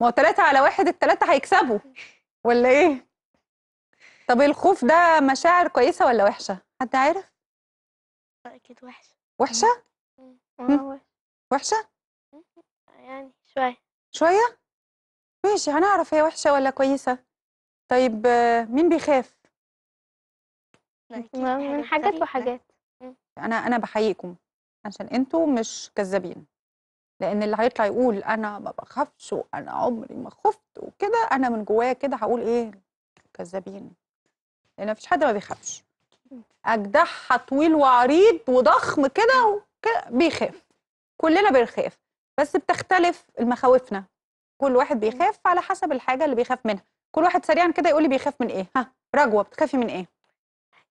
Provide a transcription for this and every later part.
ما هو 3 على واحد الثلاثة هيكسبوا ولا إيه؟ طب الخوف ده مشاعر كويسة ولا وحشة؟ حد عارف؟ أكيد وحشة وحشة؟ مم. وحشة؟ يعني شوية شوية؟ ماشي هنعرف هي وحشة ولا كويسة طيب مين بيخاف؟ من حاجات وحاجات انا انا بحييكم عشان انتوا مش كذابين لان اللي هيطلع يقول انا ما بخافش وانا عمري ما خفت وكده انا من جوايا كده هقول ايه كذابين لان مفيش حد ما بيخافش اجدحها طويل وعريض وضخم كده بيخاف كلنا بنخاف بس بتختلف مخاوفنا كل واحد بيخاف على حسب الحاجه اللي بيخاف منها كل واحد سريعا كده يقول لي بيخاف من ايه ها رجوه بتخافي من ايه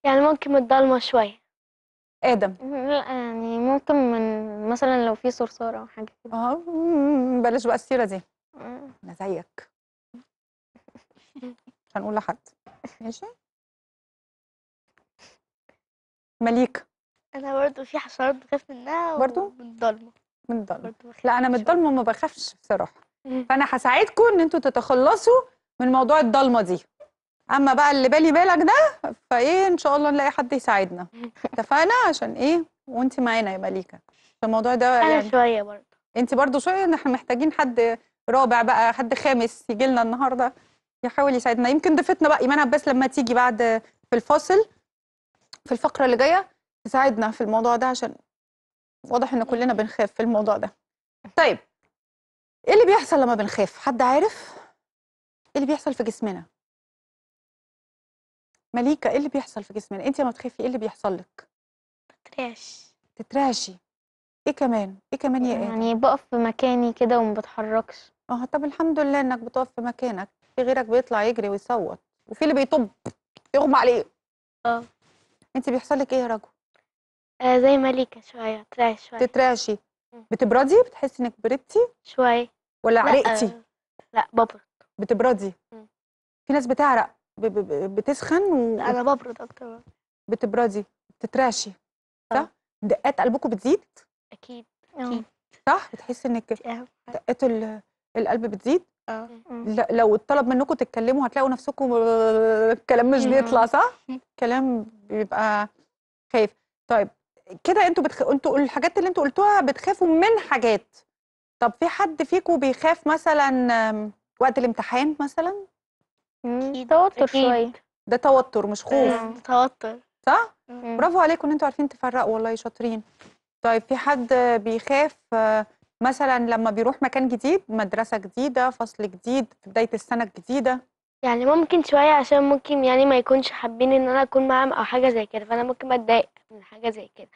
يعني ممكن من الضلمه شويه ادم يعني ممكن من مثلا لو في صرصار او حاجه كده اه بلاش بقى السيره دي انا زيك مش هنقول لحد ماشي مليك انا برضو في حشرات بخاف منها برضو من الضلمه من الضلمه لا انا من الضلمه ما بخافش بصراحه فانا هساعدكم ان انتوا تتخلصوا من موضوع الضلمه دي اما بقى اللي بالي بالك ده فايه ان شاء الله نلاقي حد يساعدنا اتفقنا عشان ايه وانت معانا يا مليكه فالموضوع ده يعني انا شويه برضه انت برضه شويه ان احنا محتاجين حد رابع بقى حد خامس يجي لنا النهارده يحاول يساعدنا يمكن ضيفتنا بقى ايمان عباس لما تيجي بعد في الفاصل في الفقره اللي جايه تساعدنا في الموضوع ده عشان واضح ان كلنا بنخاف في الموضوع ده طيب ايه اللي بيحصل لما بنخاف حد عارف ايه اللي بيحصل في جسمنا مليكه ايه اللي بيحصل في جسمنا انت لما تخافي ايه اللي بيحصل لك تتراش تترعشي ايه كمان ايه كمان يا يعني يعني بقف في مكاني كده وما بتحركش اه طب الحمد لله انك بتقف في مكانك في غيرك بيطلع يجري ويصوت وفي اللي بيطب يغمى عليه اه انت بيحصل لك ايه يا رجل آه زي مليكه شويه تترعش شويه تترعشي بتبردي بتحسي انك بردتي شويه ولا عرقتي لا, لا ببرد بتبردي م. في ناس بتعرق بتسخن و... انا ببرد اكتر بتبردي بتترعشي صح؟ آه. دقات قلبكم بتزيد؟ اكيد آه. اكيد صح؟ بتحس انك دقات القلب بتزيد؟ اه, آه. لو اتطلب منكم تتكلموا هتلاقوا نفسكم الكلام مش بيطلع صح؟ كلام بيبقى خايف طيب كده انتوا بتخ... انتوا الحاجات اللي انتوا قلتوها بتخافوا من حاجات طب في حد فيكم بيخاف مثلا وقت الامتحان مثلا؟ توتر شويه ده توتر مش خوف توتر صح؟ مم. برافو عليكم ان انتوا عارفين تفرقوا والله شاطرين. طيب في حد بيخاف آه، مثلا لما بيروح مكان جديد مدرسه جديده فصل جديد في بدايه السنه الجديده يعني ممكن شويه عشان ممكن يعني ما يكونش حابين ان انا اكون معاهم او حاجه زي كده فانا ممكن اتضايق من حاجه زي كده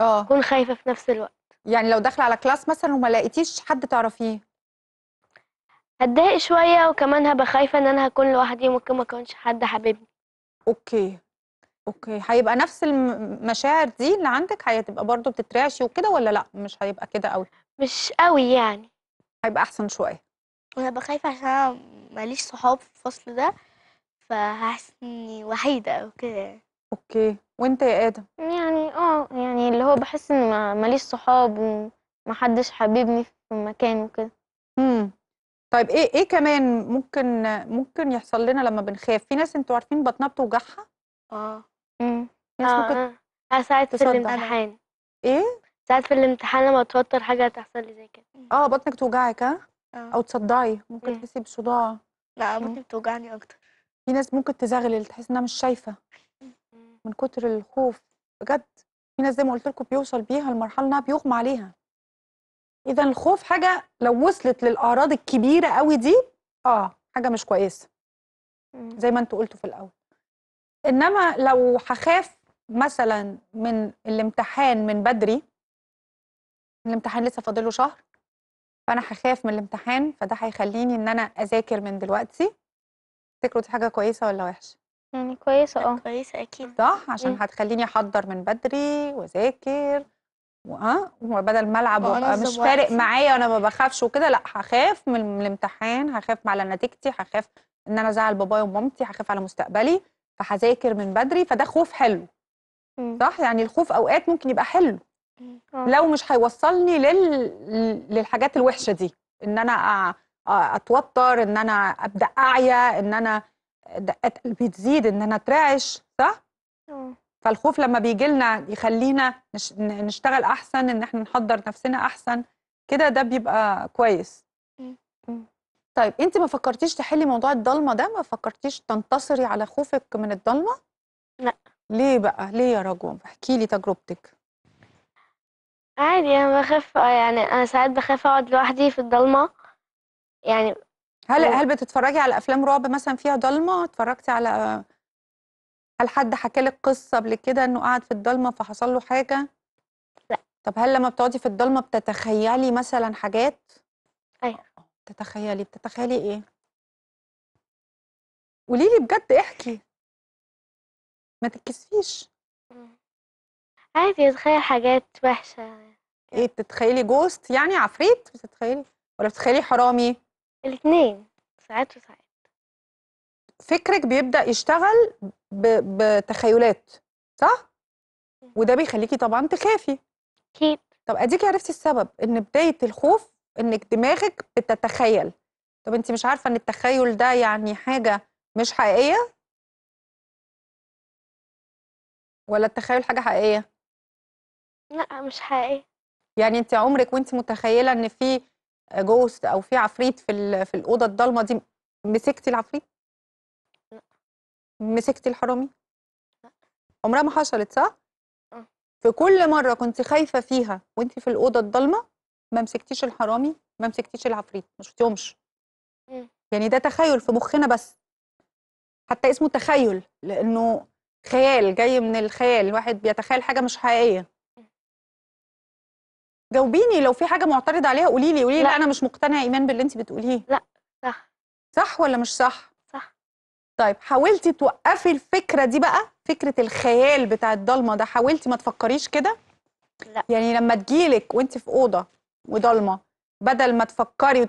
اه اكون خايفه في نفس الوقت يعني لو داخله على كلاس مثلا وما لقيتيش حد تعرفيه هتضايق شويه وكمان هبقى خايفه ان انا هكون لوحدي وممكن ما اكونش حد حاببني اوكي أوكي، هيبقى نفس المشاعر دي اللي عندِك، هتبقى برضه بتترعشي وكده ولا لأ، مش هيبقى كده أوي؟ مش أوي يعني. هيبقى أحسن شوية. انا خايفة عشان أنا ماليش صحاب في الفصل ده، فهحس إني وحيدة أو كده يعني. أوكي، وأنت يا آدم؟ يعني آه، يعني اللي هو بحس إن ماليش صحاب وما حدش حاببني في مكان وكده. إمم. طيب إيه إيه كمان ممكن ممكن يحصل لنا لمّا بنخاف؟ في ناس انتوا عارفين بطنها بتوجعها؟ آه. ناس ممكن آه،, آه. اه ساعات في تصدع الامتحان ايه ساعات في الامتحان لما اتوتر حاجه هتحصل لي زي كده اه بطنك توجعك ها آه. او تصدعي ممكن إيه؟ تحسي بصداع لا بطني بتوجعني اكتر في ناس ممكن تزغلل تحس انها مش شايفه من كتر الخوف بجد في ناس زي ما قلت لكم بيوصل بيها لمرحله انها بيغمى عليها اذا الخوف حاجه لو وصلت للاعراض الكبيره قوي دي اه حاجه مش كويسه زي ما انتوا قلتوا في الاول انما لو هخاف مثلا من الامتحان من بدري الامتحان لسه فاضله شهر فانا هخاف من الامتحان فده هيخليني ان انا اذاكر من دلوقتي تفتكروا دي حاجه كويسه ولا وحشه يعني كويسه اه كويسه اكيد صح عشان هتخليني احضر من بدري واذاكر واه وبدل ما العب وابقى مش فارق معايا وانا ما بخافش وكده لا هخاف من الامتحان هخاف على نتيجتي هخاف ان انا ازعل بابايا ومامتي هخاف على مستقبلي فهذاكر من بدري فده خوف حلو صح يعني الخوف اوقات ممكن يبقى حلو آه. لو مش هيوصلني لل... للحاجات الوحشه دي ان انا اتوتر ان انا ابدا اعيا ان انا دقات قلبي تزيد ان انا اترعش صح آه. فالخوف لما بيجي لنا يخلينا نش... نشتغل احسن ان احنا نحضر نفسنا احسن كده ده بيبقى كويس طيب انت ما فكرتيش تحلي موضوع الضلمه ده ما فكرتيش تنتصري على خوفك من الضلمه ليه بقى ليه يا رجوة احكي لي تجربتك عادي انا بخاف آه، يعني انا ساعات بخاف اقعد لوحدي في الضلمه يعني هل هل بتتفرجي على افلام رعب مثلا فيها ضلمه اتفرجتي على هل حد حكى لك قصه قبل كده انه قعد في الضلمه فحصل له حاجه لا طب هل لما بتقعدي في الضلمه بتتخيلي مثلا حاجات ايوه بتتخيلي بتتخيلي ايه قولي لي بجد احكي ما تتكسفيش. عادي باتخيل حاجات وحشة إيه تتخيلي بتتخيلي يعني عفريت بتتخيلي ولا بتتخيلي حرامي؟ الاتنين، ساعات وساعات. فكرِك بيبدأ يشتغل ب بتخيلات صح؟ وده بيخليكي طبعًا تخافي. أكيد. طب اديكي عرفتي السبب، إن بداية الخوف إنِّك دماغِك بتتخيل، طب أنتِ مش عارفة إن التخيل ده يعني حاجة مش حقيقية؟ ولا التخيل حاجة حقيقية؟ لا مش حقيقي يعني انت عمرك وانت متخيلة ان في جوست او في عفريت في ال... في الأوضة الضلمة دي مسكتي العفريت؟ لا مسكتي الحرامي؟ لا عمرها ما حصلت صح؟ أه. في كل مرة كنت خايفة فيها وانت في الأوضة الضلمة ما مسكتيش الحرامي ما مسكتيش العفريت ما شفتيهمش يعني ده تخيل في مخنا بس حتى اسمه تخيل لانه خيال جاي من الخيال الواحد بيتخيل حاجه مش حقيقيه جاوبيني لو في حاجه معترضه عليها قولي لي قولي لي لا. لا انا مش مقتنعه ايمان باللي انت بتقوليه لا صح صح ولا مش صح صح طيب حاولتي توقفي الفكره دي بقى فكره الخيال بتاع الضلمه ده حاولتي ما تفكريش كده لا يعني لما تجيلك وانت في اوضه وضلمه بدل ما تفكري وت...